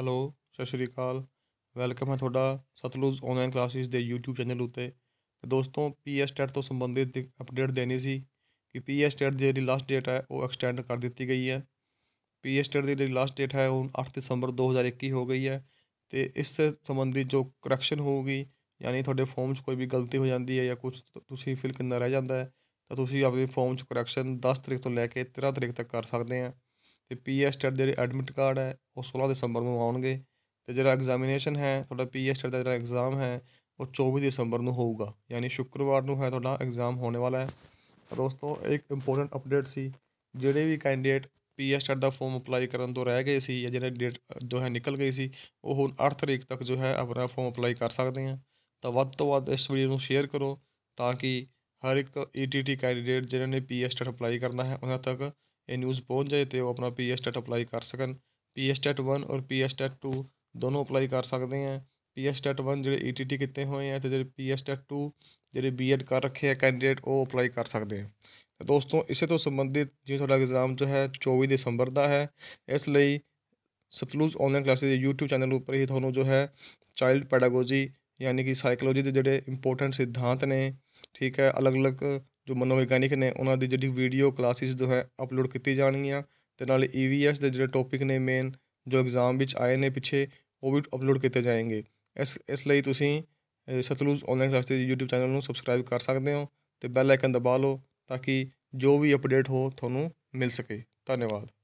hello ਸਤਿ ਸ਼੍ਰੀ ਅਕਾਲ welcome ਹੈ ਤੁਹਾਡਾ ਸਤਲੁਜ ਆਨਲਾਈਨ ਕਲਾਸਿਸ ਦੇ YouTube ਚੈਨਲ ਉੱਤੇ ਦੋਸਤੋ ਪੀਐਸ ਟੈਟ ਤੋਂ ਸੰਬੰਧਿਤ ਅਪਡੇਟ ਦੇਣੀ ਸੀ ਕਿ ਪੀਐਸ ਟੈਟ ਦੀ ਜਿਹੜੀ ਲਾਸਟ ਡੇਟ ਹੈ ਉਹ ਐਕਸਟੈਂਡ ਕਰ ਦਿੱਤੀ ਗਈ ਹੈ ਪੀਐਸ ਟੈਟ ਦੀ ਜਿਹੜੀ ਲਾਸਟ ਡੇਟ ਹੈ ਉਹ 8 ਦਸੰਬਰ 2021 ਹੋ ਗਈ ਹੈ ਤੇ ਇਸ ਸੰਬੰਧੀ ਜੋ ਕਰੈਕਸ਼ਨ ਹੋਊਗੀ ਯਾਨੀ ਤੁਹਾਡੇ ਫਾਰਮ 'ਚ ਕੋਈ ਵੀ ਗਲਤੀ ਹੋ ਜਾਂਦੀ ਹੈ ਜਾਂ ਕੁਝ ਤੁਸੀਂ ਫਿਲ ਕਰਨਾ ਰਹਿ ਜਾਂਦਾ ਹੈ ਤਾਂ ਤੁਸੀਂ ਆਪਣੇ ਫਾਰਮ 'ਚ ਕਰੈਕਸ਼ਨ 10 ਤਰੀਕ ਤੋਂ ਲੈ ਕੇ 13 ਤਰੀਕ ਤੱਕ ਕਰ ਸਕਦੇ ਆ ਤੇ ਪੀਐਸ ਸਟੇਟ ਦੇ ਜਿਹੜੇ ਐਡਮਿਟ ਕਾਰਡ ਹੈ ਉਹ 16 ਦਸੰਬਰ ਨੂੰ ਆਉਣਗੇ ਤੇ ਜਿਹੜਾ ਐਗਜ਼ਾਮੀਨੇਸ਼ਨ ਹੈ ਤੁਹਾਡਾ ਪੀਐਸ ਸਟੇਟ ਦਾ ਜਿਹੜਾ ਐਗਜ਼ਾਮ ਹੈ ਉਹ 24 ਦਸੰਬਰ ਨੂੰ ਹੋਊਗਾ ਯਾਨੀ ਸ਼ੁੱਕਰਵਾਰ ਨੂੰ ਹੈ ਤੁਹਾਡਾ ਐਗਜ਼ਾਮ ਹੋਣੇ ਵਾਲਾ ਹੈ ਦੋਸਤੋ ਇੱਕ ਇੰਪੋਰਟੈਂਟ ਅਪਡੇਟ ਸੀ ਜਿਹੜੇ ਵੀ ਕੈਂਡੀਡੇਟ ਪੀਐਸ ਸਟੇਟ ਦਾ ਫਾਰਮ ਅਪਲਾਈ ਕਰਨ ਤੋਂ ਰਹਿ ਗਏ ਸੀ ਜਾਂ ਜਿਹੜੇ ਡੇਟ ਜੋ ਹੈ ਨਿਕਲ ਗਈ ਸੀ ਉਹ ਹੁਣ 8 ਤਰੀਕ ਤੱਕ ਜੋ ਹੈ ਆਪਣਾ ਫਾਰਮ ਅਪਲਾਈ ਕਰ ਸਕਦੇ ਆ ਤਾਂ ਵੱਧ ਤੋਂ ਵੱਧ ਇਸ ਵੀਡੀਓ ਨੂੰ ਸ਼ੇਅਰ ਕਰੋ ਤਾਂ ਕਿ ਹਰ ਇੱਕ ਈਟੀਟੀ e ਕੈਂਡੀਡੇਟ ਜਿਹਨਾਂ ਨੇ ਪੀਐਸ ਸਟੇਟ ਅਪਲਾਈ ਕਰਨਾ ਹੈ ਉਹਨਾਂ ਤੱਕ ਇਹ ਨਿਊਜ਼ ਪਹੁੰਚ ਜਾਏ ਤੇ ਉਹ ਆਪਣਾ ਪੀਐਸ एस ਅਪਲਾਈ ਕਰ ਸਕਣ ਪੀਐਸ ਟੈਟ 1 ਔਰ ਪੀਐਸ ਟੈਟ 2 ਦੋਨੋਂ ਅਪਲਾਈ ਕਰ ਸਕਦੇ ਆ ਪੀਐਸ ਟੈਟ 1 ਜਿਹੜੇ ਈਟੀਟੀ e ਕੀਤੇ ਹੋਏ ਆ ਤੇ ਜਿਹੜੇ ਪੀਐਸ ਟੈਟ 2 ਜਿਹੜੇ ਬੀਐਡ ਕਰ ਰੱਖੇ ਆ ਕੈਂਡੀਡੇਟ ਉਹ ਅਪਲਾਈ ਕਰ ਸਕਦੇ ਆ ਤਾਂ ਦੋਸਤੋ ਇਸੇ ਤੋਂ ਸੰਬੰਧਿਤ ਜੇ ਤੁਹਾਡਾ ਐਗਜ਼ਾਮ ਜੋ ਹੈ 24 ਦਸੰਬਰ ਦਾ ਹੈ ਇਸ ਲਈ ਸਤਲੂਜ ਆਨਲਾਈਨ ਕਲਾਸਿਸ ਦੇ YouTube ਚੈਨਲ ਉੱਪਰ ਹੀ ਤੁਹਾਨੂੰ ਜੋ ਹੈ ਚਾਈਲਡ ਪੈਡਾਗੋਜੀ ਯਾਨੀ ਕਿ ਸਾਈਕੋਲੋਜੀ ਦੇ ਜਿਹੜੇ ਇੰਪੋਰਟੈਂਟ ਸਿਧਾਂਤ ਨੇ ਠੀਕ ਹੈ ਅਲੱਗ-ਅਲੱਗ ਜੋ ਮਨੋਵਿਗਿਆਨਿਕ ਨੇ ਉਹਨਾਂ ਦੀ ਜਿਹੜੀ ਵੀਡੀਓ ਕਲਾਸਿਸ ਜੋ ਹੈ ਅਪਲੋਡ ਕੀਤੀ ਜਾਣਗੀਆਂ ਤੇ ਨਾਲ ਈਵੀਐਸ e ਦੇ ਜਿਹੜੇ ਟੌਪਿਕ ਨੇ ਮੇਨ ਜੋ ਐਗਜ਼ਾਮ ਵਿੱਚ ਆਏ ਨੇ ਪਿੱਛੇ ਉਹ ਵੀ ਅਪਲੋਡ ਕੀਤੇ ਜਾਣਗੇ ਇਸ ਇਸ ਲਈ ਤੁਸੀਂ ਸਤਲੂਜ ਆਨਲਾਈਨ ਕਲਾਸ ਦੇ YouTube ਚੈਨਲ ਨੂੰ ਸਬਸਕ੍ਰਾਈਬ ਕਰ ਸਕਦੇ ਹੋ ਤੇ ਬੈਲ ਆਈਕਨ ਦਬਾ ਲਓ ਤਾਂ ਕਿ ਜੋ ਵੀ ਅਪਡੇਟ ਹੋ ਤੁਹਾਨੂੰ ਮਿਲ ਸਕੇ ਧੰਨਵਾਦ